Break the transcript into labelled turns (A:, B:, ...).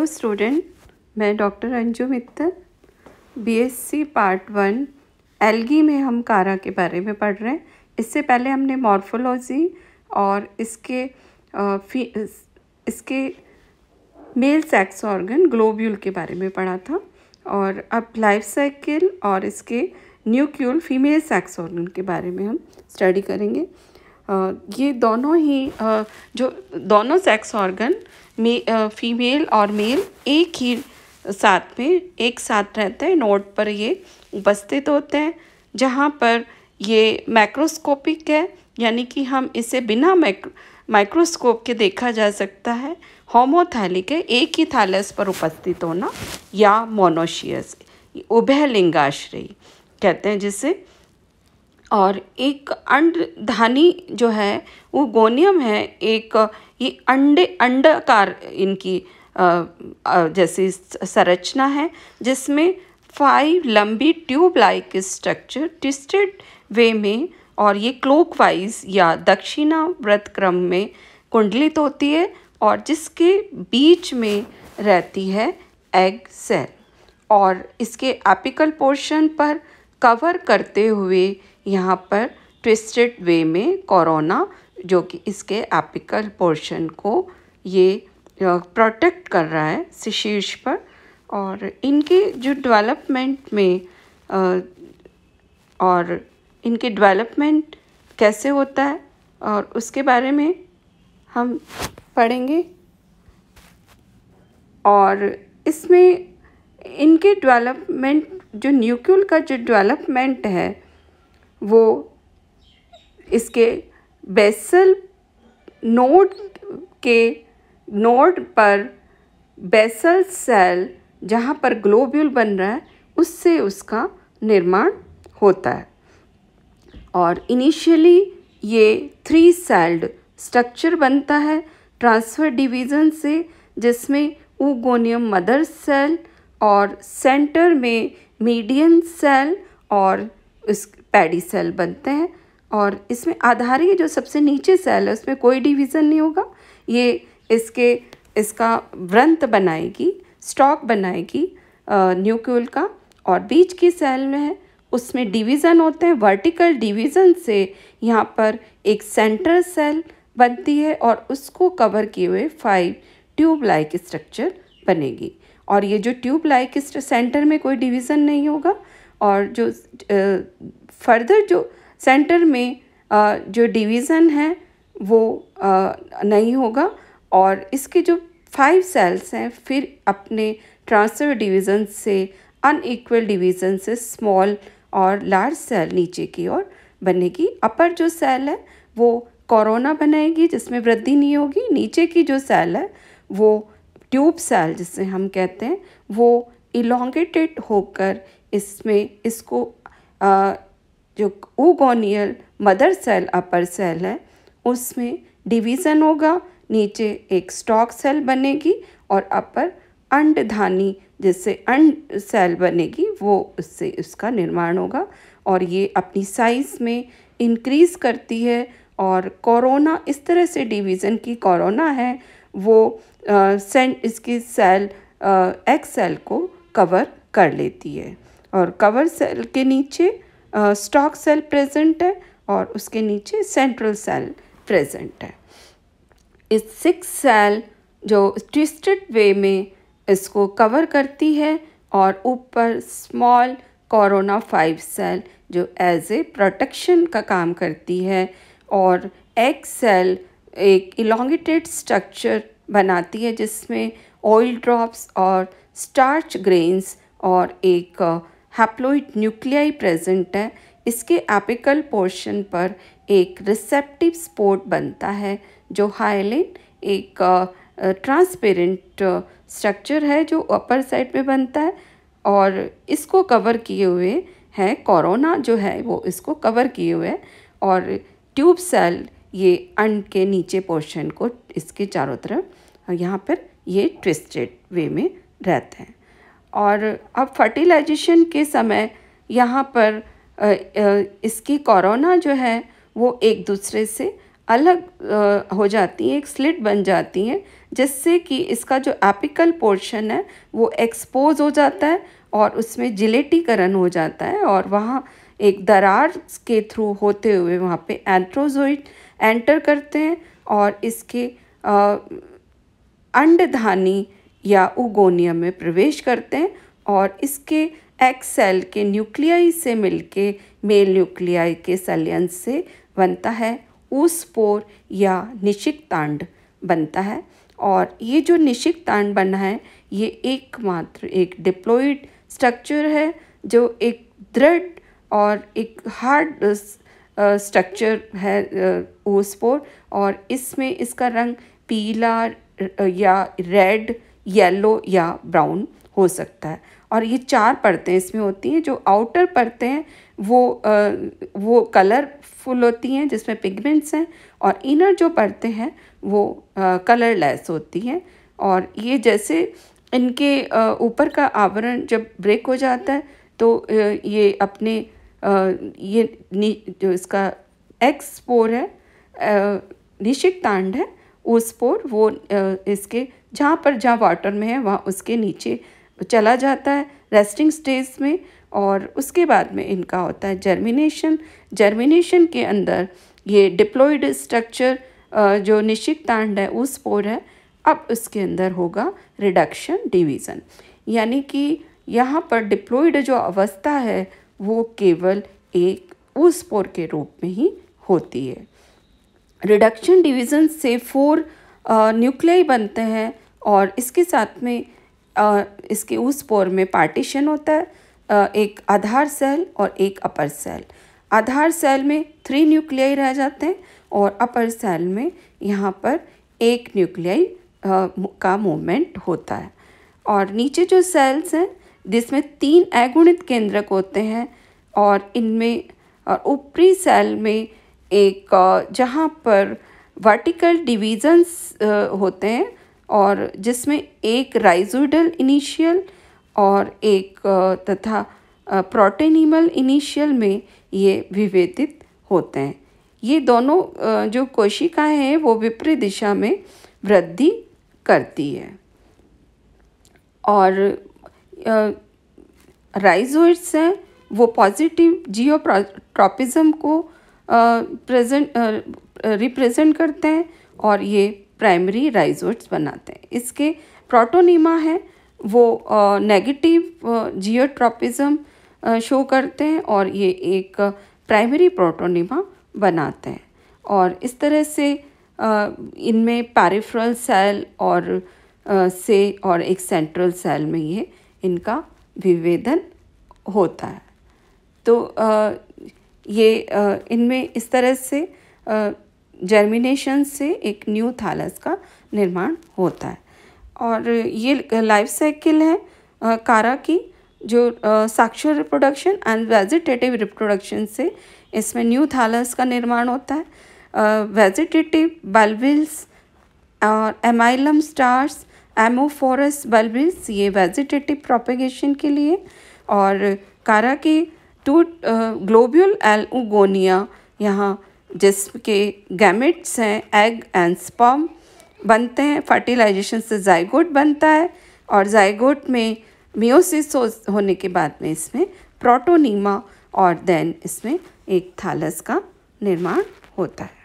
A: hello student मैं doctor Anju Mittal BSc part one algae में हम कारा के बारे में पढ़ रहे हैं इससे पहले हमने मॉर्फोलॉजी और इसके इसके मेल सेक्स ऑर्गन ग्लोब्यूल के बारे में पढ़ा था और अब लाइफ साइकिल और इसके न्यूक्यूल फीमेल सेक्स ऑर्गन के बारे में हम स्टडी करेंगे ये दोनों ही जो दोनों सेक्स ऑर्गन फीमेल और मेल एक ही साथ में एक साथ रहते हैं नोट पर ये उपस्थित होते हैं जहाँ पर ये मैक्रोस्कोपिक है यानी कि हम इसे बिना माइक्रोस्कोप के देखा जा सकता है होमोथैलिक है एक ही थैलस पर उपस्थित होना या मोनोशियस उभय लिंगाश्रय कहते हैं जिसे और एक अंडधानी जो है वो गोनियम है एक ये अंडे अंडकार इनकी जैसी संरचना है जिसमें फाइव लंबी tube like structure twisted way में और ये क्लोक वाइज या दक्षिणा व्रत क्रम में कुंडलित होती है और जिसके बीच में रहती है एग सेल और इसके एपिकल पोर्शन पर कवर करते हुए यहाँ पर ट्विस्टेड वे में कोरोना जो कि इसके एपिकल पोर्शन को ये प्रोटेक्ट कर रहा है शीर्ष पर और इनके जो डेवलपमेंट में और इनके डेवलपमेंट कैसे होता है और उसके बारे में हम पढ़ेंगे और इसमें इनके डेवलपमेंट जो न्यूक्ल का जो डेवलपमेंट है वो इसके बेसल नोड के नोड पर बेसल सेल जहाँ पर ग्लोब्यूल बन रहा है उससे उसका निर्माण होता है और इनिशियली ये थ्री सेल्ड स्ट्रक्चर बनता है ट्रांसफ़र डिवीज़न से जिसमें ऊगोनियम मदर सेल और सेंटर में मीडियन सेल और इस पैडी सेल बनते हैं और इसमें आधारित जो सबसे नीचे सेल है उसमें कोई डिवीज़न नहीं होगा ये इसके इसका व्रंत बनाएगी स्टॉक बनाएगी न्यूक्यूल का और बीच की सेल में है उसमें डिवीज़न होते हैं वर्टिकल डिवीज़न से यहाँ पर एक सेंटर सेल बनती है और उसको कवर किए हुए फाइव ट्यूब लाइक स्ट्रक्चर बनेगी और ये जो ट्यूब लाइक सेंटर में कोई डिवीज़न नहीं होगा और जो फर्दर जो सेंटर में जो डिवीज़न है वो नहीं होगा और इसके जो फाइव सेल्स हैं फिर अपने ट्रांसफर डिवीज़न से अनइक्वल डिवीज़न से स्मॉल और लार्ज सेल नीचे की ओर बनेगी अपर जो सेल है वो कोरोना बनाएगी जिसमें वृद्धि नहीं होगी नीचे की जो सेल है वो ट्यूब सेल जिसे हम कहते हैं वो इलोंगेटेड होकर इसमें इसको आ, जो oogonial mother cell upper cell है उसमें डिवीज़न होगा नीचे एक स्टॉक सेल बनेगी और अपर अंडधानी जिससे अंड सेल बनेगी वो उससे उसका निर्माण होगा और ये अपनी साइज़ में इंक्रीज़ करती है और कोरोना इस तरह से डिवीज़न की कोरोना है वो आ, सेंट इसकी सेल एक्स सेल को कवर कर लेती है और कवर सेल के नीचे स्टॉक सेल प्रेजेंट है और उसके नीचे सेंट्रल सेल प्रेजेंट है इस सिक्स सेल जो ट्विस्टेड वे में इसको कवर करती है और ऊपर स्मॉल कोरोना फाइव सेल जो एज ए प्रोटेक्शन का काम करती है और एक सेल एक इलांगेटेड स्ट्रक्चर बनाती है जिसमें ऑयल ड्रॉप्स और स्टार्च ग्रेन्स और एक हैप्लोइड न्यूक्लियाई प्रेजेंट है इसके एपिकल पोर्शन पर एक रिसेप्टिव स्पोर्ट बनता है जो हाइलिन एक ट्रांसपेरेंट स्ट्रक्चर है जो अपर साइड पे बनता है और इसको कवर किए हुए है कोरोना जो है वो इसको कवर किए हुए और ट्यूब सेल ये अंड के नीचे पोर्शन को इसके चारों तरफ यहाँ पर ये ट्विस्टेड वे में रहते हैं और अब फर्टिलाइजेशन के समय यहाँ पर इसकी कोरोना जो है वो एक दूसरे से अलग हो जाती है एक स्लिट बन जाती है जिससे कि इसका जो एपिकल पोर्शन है वो एक्सपोज हो जाता है और उसमें जिलेटीकरण हो जाता है और वहाँ एक दरार के थ्रू होते हुए वहाँ पे एंथ्रोजोइड एंटर करते हैं और इसके अंडधानी या उगोनियम में प्रवेश करते हैं और इसके एक्स सेल के न्यूक्लियाई से मिलके मेल न्यूक्लियाई के सेलियंस से बनता है ऊस्पोर या निशिक तांड बनता है और ये जो निशिक तांड बना है ये एकमात्र एक डिप्लोइड स्ट्रक्चर है जो एक दृढ़ और एक हार्ड स्ट्रक्चर uh, है ओस्पोर uh, और इसमें इसका रंग पीला uh, या रेड येलो या ब्राउन हो सकता है और ये चार परतें इसमें होती हैं जो आउटर परतें हैं वो आ, वो कलरफुल होती हैं जिसमें पिगमेंट्स हैं और इनर जो परतें हैं वो कलरलेस होती हैं और ये जैसे इनके ऊपर का आवरण जब ब्रेक हो जाता है तो ये अपने ये जो इसका एक्स पोर है निशिक तांड है उस पोर वो इसके जहाँ पर जहाँ वाटर में है वहाँ उसके नीचे चला जाता है रेस्टिंग स्टेज में और उसके बाद में इनका होता है जर्मिनेशन जर्मिनेशन के अंदर ये डिप्लोइड स्ट्रक्चर जो निश्चित तांड है उस पोर है अब उसके अंदर होगा रिडक्शन डिवीज़न यानी कि यहाँ पर डिप्लोइड जो अवस्था है वो केवल एक उस पोर के रूप में ही होती है रिडक्शन डिवीज़न से फोर न्यूक्लियाई बनते हैं और इसके साथ में इसके उस पोर में पार्टीशन होता है एक आधार सेल और एक अपर सेल आधार सेल में थ्री न्यूक्लियाई रह जाते हैं और अपर सेल में यहाँ पर एक न्यूक्लियाई का मूवमेंट होता है और नीचे जो सेल्स हैं जिसमें तीन अगुणित केंद्रक होते हैं और इनमें और ऊपरी सेल में एक जहाँ पर वर्टिकल डिवीजन्स uh, होते हैं और जिसमें एक राइजोडल इनिशियल और एक uh, तथा प्रोटेनिमल uh, इनिशियल में ये विभेदित होते हैं ये दोनों जो कोशिकाएं हैं वो विपरीत दिशा में वृद्धि करती है और राइजोइड्स हैं वो पॉजिटिव जियोट्रॉपिज़म को प्रेजेंट रिप्रेजेंट करते हैं और ये प्राइमरी राइजोट्स बनाते हैं इसके प्रोटोनीमा है वो नेगेटिव जियोट्रॉपिज्म शो करते हैं और ये एक प्राइमरी प्रोटोनीमा बनाते हैं और इस तरह से इनमें पैरिफ्रल सेल और से और एक सेंट्रल सेल में ये इनका विभेदन होता है तो ये इनमें इस तरह से जर्मिनेशन से एक न्यू थालस का निर्माण होता है और ये लाइफ साइकिल है कारा की जो साक्षर रिप्रोडक्शन एंड वेजिटेटिव रिप्रोडक्शन से इसमें न्यू थालस का निर्माण होता है वेजिटेटिव बल्बिल्स और एमाइलम स्टार्स एमोफोरस बल्बिल्स ये वेजिटेटिव प्रोपेगेशन के लिए और कारा की टू ग्लोब्यूल एल उगोनिया यहाँ जिसके गैमिट्स हैं एग एंड स्पर्म बनते हैं फर्टिलाइजेशन से जाइगोट बनता है और जाइगोट में मियोसिस होने के बाद में इसमें प्रोटोनीमा और देन इसमें एक थालस का निर्माण होता है